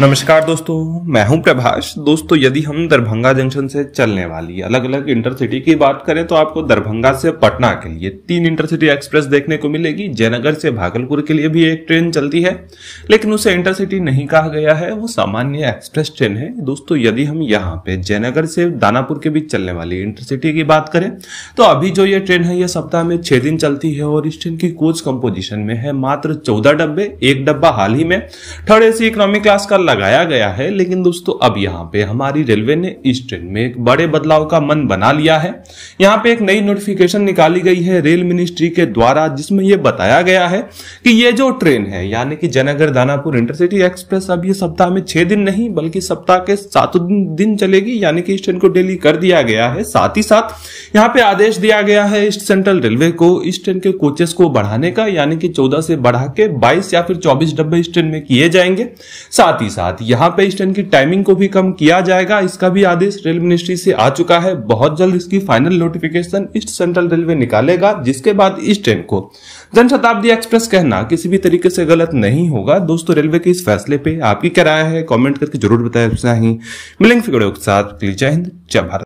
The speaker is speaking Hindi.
नमस्कार दोस्तों मैं हूं प्रभाष दोस्तों यदि हम दरभंगा जंक्शन से चलने वाली अलग अलग इंटरसिटी की बात करें तो आपको दरभंगा से पटना के लिए तीन इंटरसिटी एक्सप्रेस देखने को मिलेगी जयनगर से भागलपुर के लिए भी एक ट्रेन चलती है लेकिन उसे इंटरसिटी नहीं कहा गया है वो सामान्य एक्सप्रेस ट्रेन है दोस्तों यदि हम यहाँ पे जयनगर से दानापुर के बीच चलने वाली इंटरसिटी की बात करें तो अभी जो ये ट्रेन है ये सप्ताह में छह दिन चलती है और इस ट्रेन की कोच कंपोजिशन में है मात्र चौदह डब्बे एक डब्बा हाल ही में थर्ड ए इकोनॉमिक क्लास का लगाया गया है लेकिन दोस्तों अब यहाँ पे हमारी रेलवे ने इस ट्रेन में एक बड़े बदलाव का मन बना लिया है यहाँ पे एक नई नोटिफिकेशन निकाली गई है रेल मिनिस्ट्री के द्वारा जिसमें यह बताया गया है कि ये जो ट्रेन है यानी कि जयनगर दानापुर इंटरसिटी एक्सप्रेस अब ये सप्ताह में छह दिन नहीं बल्कि सप्ताह के सातों दिन चलेगी यानी कि इस ट्रेन को डेली कर दिया गया है साथ ही साथ यहाँ पे आदेश दिया गया है ईस्ट सेंट्रल रेलवे को इस ट्रेन के कोचेस को बढ़ाने का यानी कि चौदह से बढ़ा के बाईस या फिर चौबीस डब्बे इस ट्रेन में किए जाएंगे साथ ही साथ यहाँ पे इस ट्रेन की टाइमिंग को भी कम किया जाएगा इसका भी आदेश रेल मिनिस्ट्री से आ चुका है बहुत जल्द इसकी final notification East Central Railway निकालेगा जिसके बाद इस ट्रेन को जनशताब्दी एक्सप्रेस कहना किसी भी तरीके से गलत नहीं होगा दोस्तों रेलवे के इस फैसले पे आपकी क्या राय है कॉमेंट करके जरूर बताएं ही मिलेंगे जय हिंद जय भारत